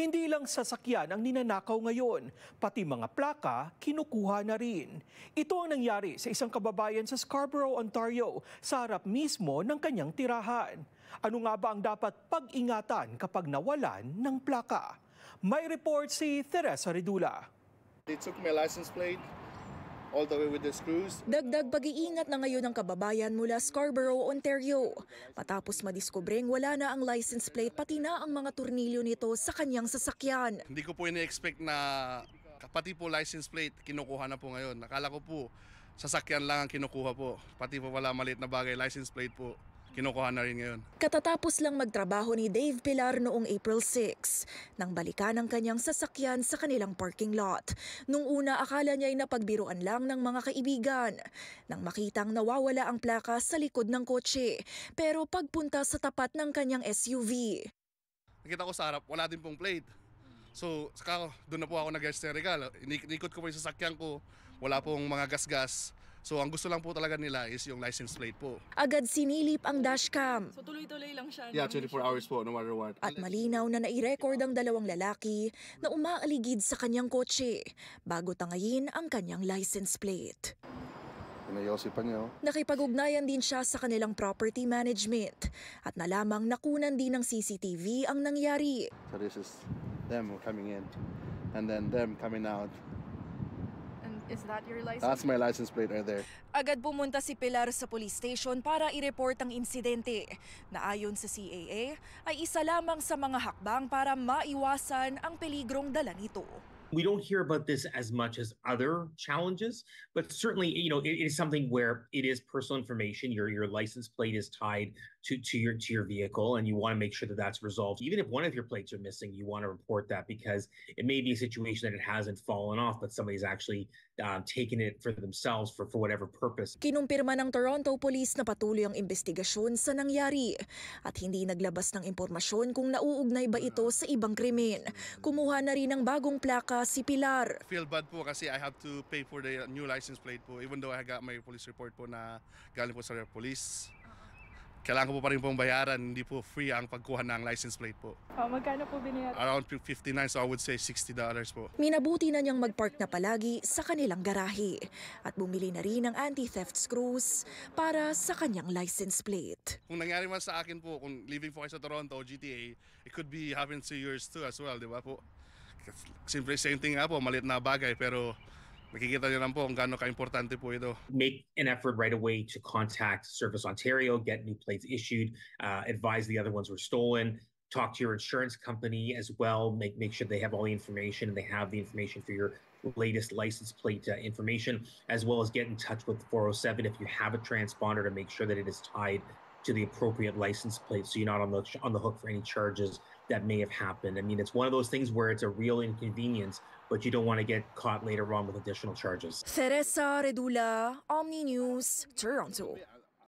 Hindi lang sasakyan ang ninanakaw ngayon, pati mga plaka kinukuha na rin. Ito ang nangyari sa isang kababayan sa Scarborough, Ontario, sa harap mismo ng kanyang tirahan. Ano nga ba ang dapat pag-ingatan kapag nawalan ng plaka? May report si Teresa Ridula. They took my license plate all the way with the screws. Dagdag pag-iingat na ngayon ng kababayan mula Scarborough, Ontario. Matapos madiskubreng wala na ang license plate pati na ang mga tornilyo nito sa kanyang sasakyan. Hindi ko po ina-expect na pati po license plate kinukuha na po ngayon. Nakala ko po sasakyan lang ang kinukuha po. Pati po wala maliit na bagay, license plate po kinukuha na rin ngayon. Katatapos lang magtrabaho ni Dave Pilar noong April 6 nang balikan ang kanyang sasakyan sa kanilang parking lot. Nung una akala niya ay napagbiruan lang ng mga kaibigan nang makitang nawawala ang plaka sa likod ng kotse pero pagpunta sa tapat ng kanyang SUV. Nakita ko sa harap wala din pong plate. So, saka doon na po ako nag-hysterical. Inikot ko po yung sasakyan ko. Wala pong mga gasgas. -gas. So ang gusto lang po talaga nila is yung license plate po. Agad sinilip ang dashcam. So tuloy-tuloy lang siya. Yeah, 24 hours po, no matter what. At malinaw na nairecord ang dalawang lalaki na umaaligid sa kanyang kotse bago tangayin ang kanyang license plate. Pinayosipan niya. Oh. Nakipag-ugnayan din siya sa kanilang property management at nalamang nakunan din ng CCTV ang nangyari. So this is them coming in and then them coming out. Is that your license? That's my license plate right there. Agad pumunta si Pilar sa police station para i-report ang insidente na ayon sa CAA ay isa lamang sa mga hakbang para maiwasan ang peligrong dala nito. We don't hear about this as much as other challenges, but certainly, you know, it, it is something where it is personal information. Your your license plate is tied to to your to your vehicle, and you want to make sure that that's resolved. Even if one of your plates are missing, you want to report that because it may be a situation that it hasn't fallen off, but somebody's actually um, taken it for themselves for for whatever purpose. Kinumpirma ng Toronto Police na patuloy ang investigasyon sa nangyari at hindi naglabas ng impormasyon kung nauugnay ba ito sa ibang krimen. Kumuha na rin ng bagong plaka si Pilar. Feel bad po kasi I have to pay for the new license plate po even though I got my police report po na galing po sa police. Kailangan ko po pa rin pong bayaran, hindi po free ang pagkuha ng license plate po. Oh, magkano po binayad? Around 59, so I would say $60 po. Minabuti na niyang magpark na palagi sa kanilang garahe at bumili na rin ng anti-theft screws para sa kanyang license plate. Kung nangyari man sa akin po, kung living po kayo sa Toronto o GTA, it could be happen to yours too as well, di ba po? Simple same thing nga po, maliit na bagay pero makikita niyo lang po kung gaano ka-importante po ito. Make an effort right away to contact Service Ontario, get new plates issued, uh, advise the other ones were stolen, talk to your insurance company as well, make make sure they have all the information and they have the information for your latest license plate uh, information, as well as get in touch with 407 if you have a transponder to make sure that it is tied to the appropriate license plate, so you're not on the on the hook for any charges that may have happened. I mean, it's one of those things where it's a real inconvenience, but you don't want to get caught later on with additional charges. Teresa Redula, Omni News, Toronto.